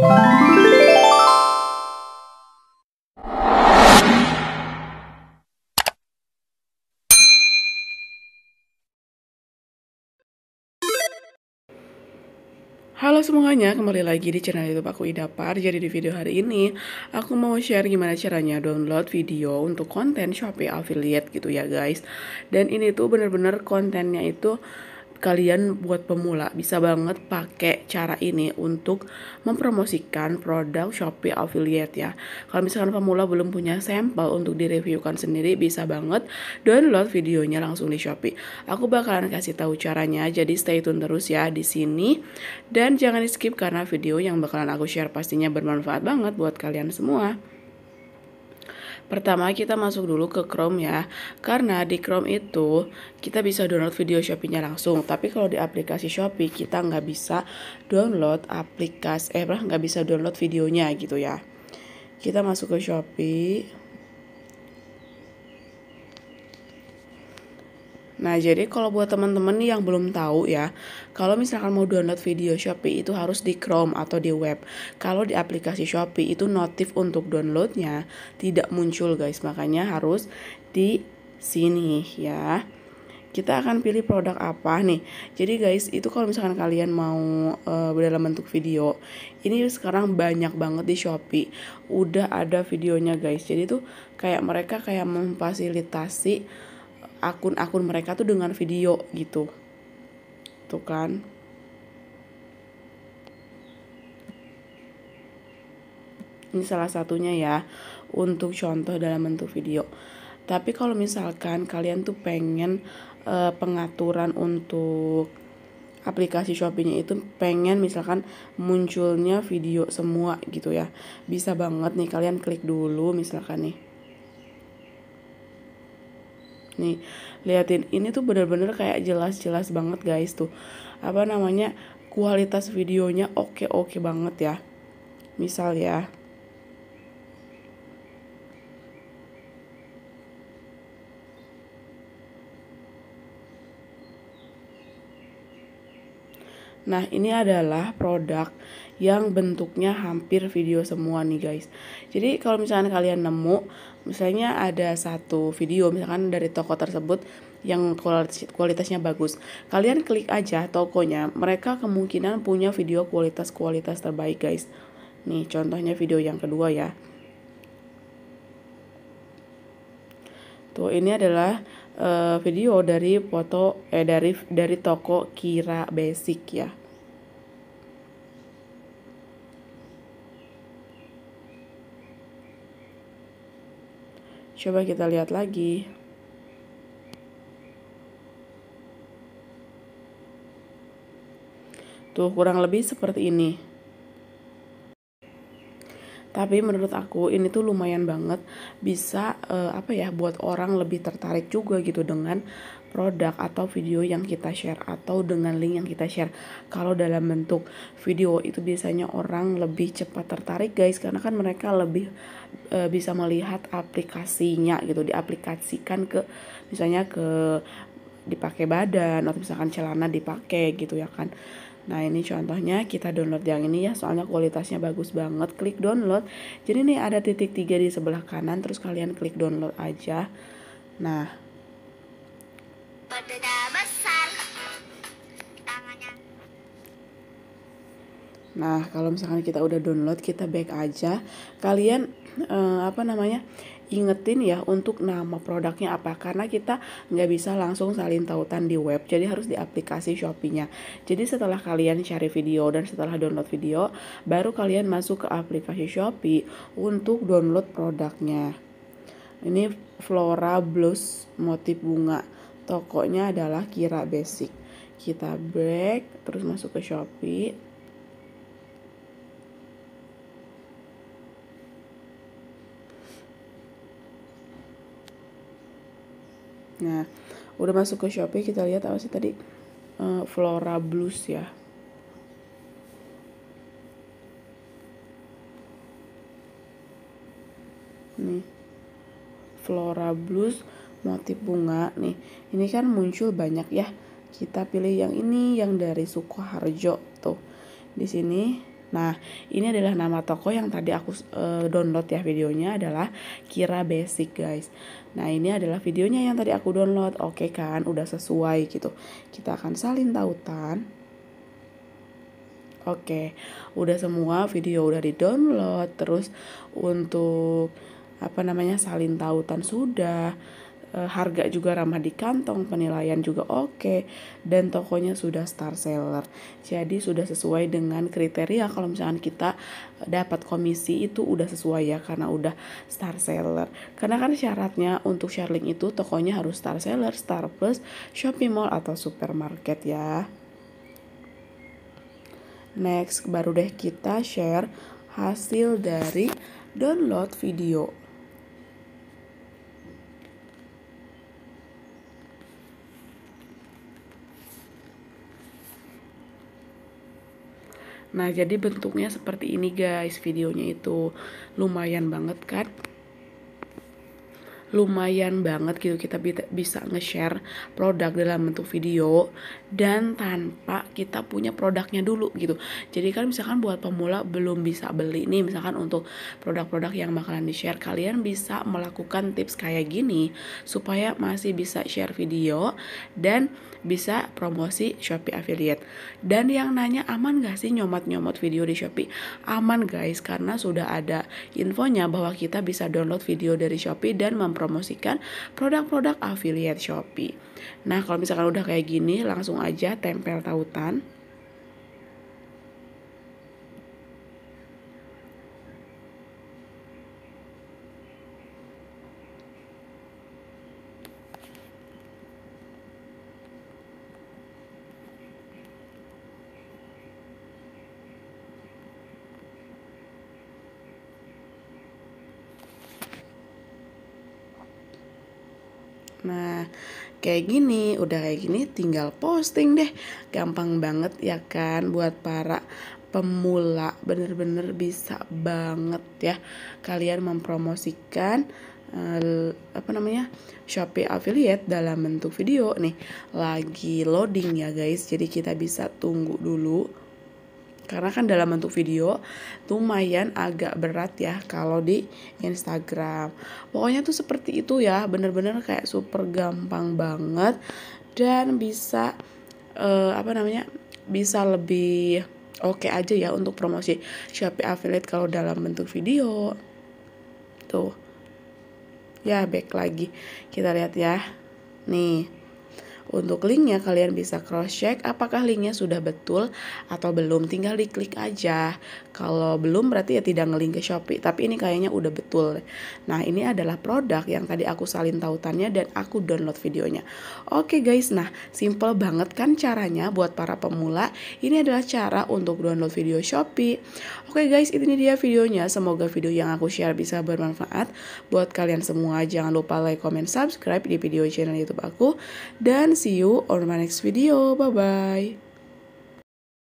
Halo semuanya, kembali lagi di channel YouTube aku Ida Idapar. Jadi di video hari ini aku mau share gimana caranya download video untuk konten Shopee affiliate gitu ya guys. Dan ini tuh bener-bener kontennya itu kalian buat pemula bisa banget pakai cara ini untuk mempromosikan produk Shopee affiliate ya. Kalau misalkan pemula belum punya sampel untuk direviewkan sendiri bisa banget download videonya langsung di Shopee. Aku bakalan kasih tahu caranya jadi stay tune terus ya di sini dan jangan di skip karena video yang bakalan aku share pastinya bermanfaat banget buat kalian semua. Pertama kita masuk dulu ke Chrome ya, karena di Chrome itu kita bisa download video Shopee-nya langsung. Tapi kalau di aplikasi Shopee kita nggak bisa download aplikasi, eh nggak bisa download videonya gitu ya. Kita masuk ke Shopee. Nah, jadi kalau buat teman-teman yang belum tahu ya, kalau misalkan mau download video Shopee itu harus di Chrome atau di web. Kalau di aplikasi Shopee itu notif untuk downloadnya tidak muncul guys, makanya harus di sini ya. Kita akan pilih produk apa nih. Jadi guys, itu kalau misalkan kalian mau uh, dalam bentuk video, ini sekarang banyak banget di Shopee. Udah ada videonya guys. Jadi tuh kayak mereka kayak memfasilitasi akun-akun mereka tuh dengan video gitu tuh kan ini salah satunya ya untuk contoh dalam bentuk video tapi kalau misalkan kalian tuh pengen e, pengaturan untuk aplikasi shopee itu pengen misalkan munculnya video semua gitu ya bisa banget nih kalian klik dulu misalkan nih nih liatin ini tuh bener-bener kayak jelas-jelas banget guys tuh apa namanya kualitas videonya oke-oke banget ya misal ya Nah, ini adalah produk yang bentuknya hampir video semua nih guys. Jadi kalau misalnya kalian nemu, misalnya ada satu video misalkan dari toko tersebut yang kualitasnya bagus, kalian klik aja tokonya. Mereka kemungkinan punya video kualitas-kualitas terbaik guys. Nih contohnya video yang kedua ya. Tuh ini adalah uh, video dari foto eh dari dari toko Kira Basic ya. Coba kita lihat lagi. Tuh, kurang lebih seperti ini tapi menurut aku ini tuh lumayan banget bisa uh, apa ya buat orang lebih tertarik juga gitu dengan produk atau video yang kita share atau dengan link yang kita share. Kalau dalam bentuk video itu biasanya orang lebih cepat tertarik guys karena kan mereka lebih e, bisa melihat aplikasinya gitu diaplikasikan ke misalnya ke dipakai badan atau misalkan celana dipakai gitu ya kan. Nah ini contohnya kita download yang ini ya soalnya kualitasnya bagus banget. Klik download. Jadi nih ada titik tiga di sebelah kanan terus kalian klik download aja. Nah. Nah kalau misalkan kita udah download kita back aja. Kalian eh, apa namanya? ingetin ya untuk nama produknya apa karena kita nggak bisa langsung salin tautan di web jadi harus di aplikasi Shopee-nya jadi setelah kalian cari video dan setelah download video baru kalian masuk ke aplikasi Shopee untuk download produknya ini Flora Blues motif bunga tokonya adalah Kira Basic kita back terus masuk ke Shopee Nah, udah masuk ke Shopee kita lihat apa sih tadi? Uh, Flora Blues ya. Nih. Flora Blues motif bunga nih. Ini kan muncul banyak ya. Kita pilih yang ini yang dari Sukoharjo tuh. Di sini Nah, ini adalah nama toko yang tadi aku uh, download ya videonya adalah Kira Basic, guys. Nah, ini adalah videonya yang tadi aku download. Oke kan, udah sesuai gitu. Kita akan salin tautan. Oke, udah semua video udah di-download, terus untuk apa namanya salin tautan sudah Eh, harga juga ramah di kantong, penilaian juga oke, okay, dan tokonya sudah star seller. Jadi sudah sesuai dengan kriteria kalau misalkan kita dapat komisi itu udah sesuai ya karena udah star seller. Karena kan syaratnya untuk sharing itu tokonya harus star seller, star plus, shopping mall atau supermarket ya. Next, baru deh kita share hasil dari download video Nah, jadi bentuknya seperti ini guys videonya itu. Lumayan banget kan? lumayan banget gitu kita bisa nge-share produk dalam bentuk video dan tanpa kita punya produknya dulu gitu jadi kan misalkan buat pemula belum bisa beli nih misalkan untuk produk-produk yang bakalan di-share kalian bisa melakukan tips kayak gini supaya masih bisa share video dan bisa promosi Shopee affiliate dan yang nanya aman gak sih nyomot-nyomot video di Shopee aman guys karena sudah ada infonya bahwa kita bisa download video dari Shopee dan mempromosikan produk-produk affiliate Shopee. Nah, kalau misalkan udah kayak gini, langsung aja tempel tautan Nah, kayak gini, udah kayak gini tinggal posting deh. Gampang banget ya kan buat para pemula. Bener-bener bisa banget ya kalian mempromosikan uh, apa namanya? Shopee affiliate dalam bentuk video nih. Lagi loading ya guys. Jadi kita bisa tunggu dulu karena kan dalam bentuk video lumayan agak berat ya kalau di Instagram pokoknya tuh seperti itu ya bener-bener kayak super gampang banget dan bisa uh, apa namanya bisa lebih oke okay aja ya untuk promosi Shopee affiliate kalau dalam bentuk video tuh ya back lagi kita lihat ya nih untuk linknya kalian bisa cross check apakah linknya sudah betul atau belum. Tinggal diklik aja. Kalau belum berarti ya tidak ngelink ke Shopee. Tapi ini kayaknya udah betul. Nah ini adalah produk yang tadi aku salin tautannya dan aku download videonya. Oke guys, nah simple banget kan caranya buat para pemula. Ini adalah cara untuk download video Shopee. Oke guys, ini dia videonya. Semoga video yang aku share bisa bermanfaat buat kalian semua. Jangan lupa like, comment, subscribe di video channel YouTube aku dan see you on my next video. Bye bye.